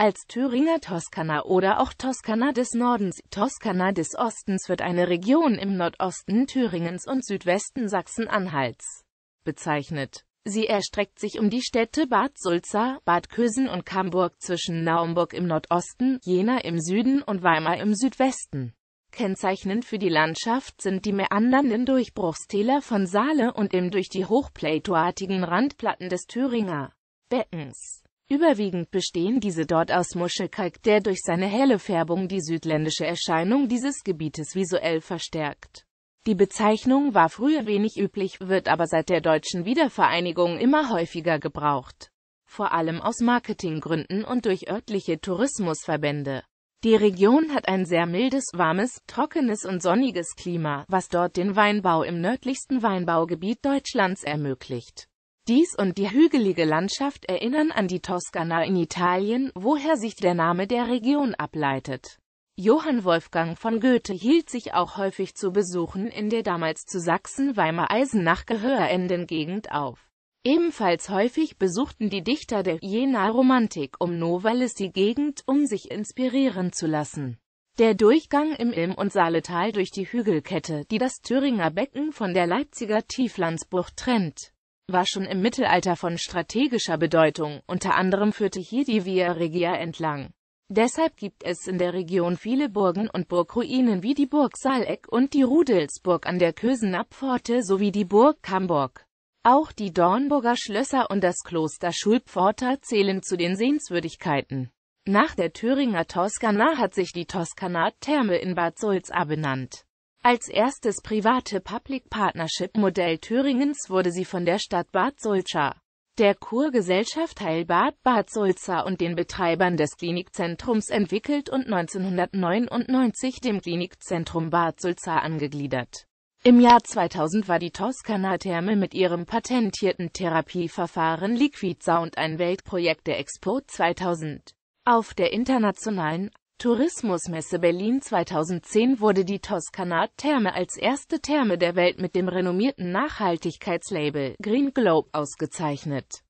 als Thüringer Toskana oder auch Toskana des Nordens. Toskana des Ostens wird eine Region im Nordosten Thüringens und Südwesten Sachsen-Anhalts bezeichnet. Sie erstreckt sich um die Städte Bad Sulza, Bad Kösen und Camburg zwischen Naumburg im Nordosten, Jena im Süden und Weimar im Südwesten. Kennzeichnend für die Landschaft sind die meandernden Durchbruchstäler von Saale und im durch die hochplateartigen Randplatten des Thüringer Beckens. Überwiegend bestehen diese dort aus Muschelkalk, der durch seine helle Färbung die südländische Erscheinung dieses Gebietes visuell verstärkt. Die Bezeichnung war früher wenig üblich, wird aber seit der deutschen Wiedervereinigung immer häufiger gebraucht, vor allem aus Marketinggründen und durch örtliche Tourismusverbände. Die Region hat ein sehr mildes, warmes, trockenes und sonniges Klima, was dort den Weinbau im nördlichsten Weinbaugebiet Deutschlands ermöglicht dies und die hügelige Landschaft erinnern an die Toskana in Italien, woher sich der Name der Region ableitet. Johann Wolfgang von Goethe hielt sich auch häufig zu Besuchen in der damals zu Sachsen-Weimar Eisenach gehörenden Gegend auf. Ebenfalls häufig besuchten die Dichter der Jenaer Romantik um Novalis die Gegend, um sich inspirieren zu lassen. Der Durchgang im Ilm- und Saaletal durch die Hügelkette, die das Thüringer Becken von der Leipziger Tieflandsbucht trennt, war schon im Mittelalter von strategischer Bedeutung, unter anderem führte hier die Via Regia entlang. Deshalb gibt es in der Region viele Burgen und Burgruinen wie die Burg Saaleck und die Rudelsburg an der Kösenabpforte sowie die Burg Camburg. Auch die Dornburger Schlösser und das Kloster Schulpforta zählen zu den Sehenswürdigkeiten. Nach der Thüringer Toskana hat sich die Toskana Therme in Bad Sulza benannt. Als erstes private Public-Partnership-Modell Thüringens wurde sie von der Stadt Bad Sulza, der Kurgesellschaft Heilbad Bad Sulza und den Betreibern des Klinikzentrums entwickelt und 1999 dem Klinikzentrum Bad Sulza angegliedert. Im Jahr 2000 war die Toskana-Therme mit ihrem patentierten Therapieverfahren Liquid Sound ein Weltprojekt der Expo 2000. Auf der internationalen Tourismusmesse Berlin 2010 wurde die Toskana Therme als erste Therme der Welt mit dem renommierten Nachhaltigkeitslabel Green Globe ausgezeichnet